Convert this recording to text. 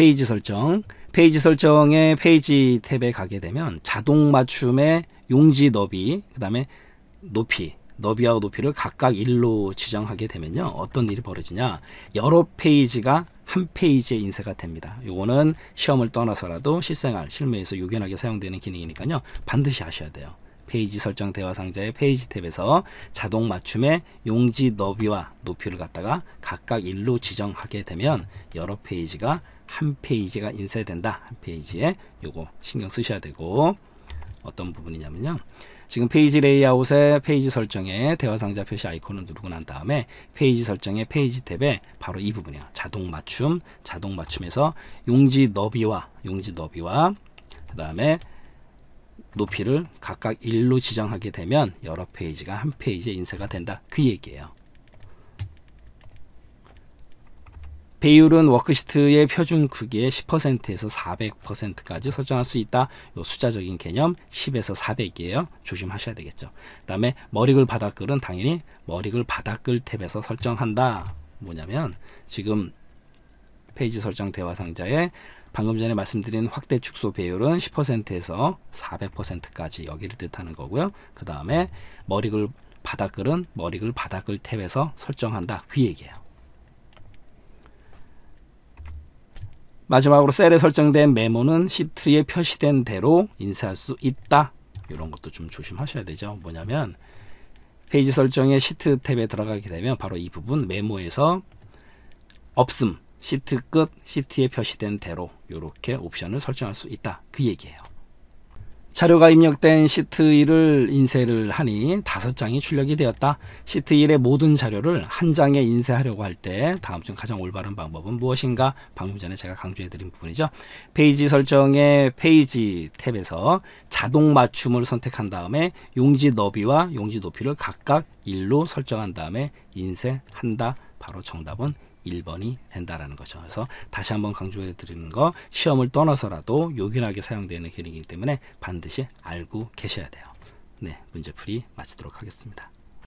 페이지 설정 페이지 설정에 페이지 탭에 가게 되면 자동 맞춤의 용지 너비 그 다음에 높이 너비와 높이를 각각 1로 지정하게 되면요 어떤 일이 벌어지냐 여러 페이지가 한 페이지에 인쇄가 됩니다 요거는 시험을 떠나서라도 실생활 실무에서 요견하게 사용되는 기능이니까요 반드시 아셔야 돼요 페이지 설정 대화 상자의 페이지 탭에서 자동 맞춤의 용지 너비와 높이를 갖다가 각각 1로 지정하게 되면 여러 페이지가 한 페이지가 인쇄된다. 한 페이지에 요거 신경 쓰셔야 되고 어떤 부분이냐면요. 지금 페이지 레이아웃에 페이지 설정에 대화 상자 표시 아이콘을 누르고 난 다음에 페이지 설정에 페이지 탭에 바로 이 부분이요. 자동 맞춤, 자동 맞춤에서 용지 너비와 용지 너비와 그다음에 높이를 각각 1로 지정하게 되면 여러 페이지가 한 페이지에 인쇄가 된다. 그 얘기예요. 배율은 워크시트의 표준 크기의 10%에서 400%까지 설정할 수 있다. 요 숫자적인 개념 10에서 400이에요. 조심하셔야 되겠죠. 그 다음에 머리글 바닥글은 당연히 머리글 바닥글 탭에서 설정한다. 뭐냐면 지금 페이지 설정 대화 상자에 방금 전에 말씀드린 확대 축소 배율은 10%에서 400%까지 여기를 뜻하는 거고요. 그 다음에 머리글 바닥글은 머리글 바닥글 탭에서 설정한다. 그 얘기예요. 마지막으로 셀에 설정된 메모는 시트에 표시된 대로 인쇄할 수 있다. 이런 것도 좀 조심하셔야 되죠. 뭐냐면 페이지 설정의 시트 탭에 들어가게 되면 바로 이 부분 메모에서 없음 시트 끝, 시트에 표시된 대로 이렇게 옵션을 설정할 수 있다. 그 얘기예요. 자료가 입력된 시트 1을 인쇄를 하니 5장이 출력이 되었다. 시트 1의 모든 자료를 한 장에 인쇄하려고 할 때 다음 중 가장 올바른 방법은 무엇인가? 방금 전에 제가 강조해드린 부분이죠. 페이지 설정의 페이지 탭에서 자동 맞춤을 선택한 다음에 용지 너비와 용지 높이를 각각 1로 설정한 다음에 인쇄한다. 바로 정답은 1번이 된다라는 거죠. 그래서 다시 한번 강조해 드리는 거 시험을 떠나서라도 요긴하게 사용되는 기능이기 때문에 반드시 알고 계셔야 돼요. 네, 문제풀이 마치도록 하겠습니다.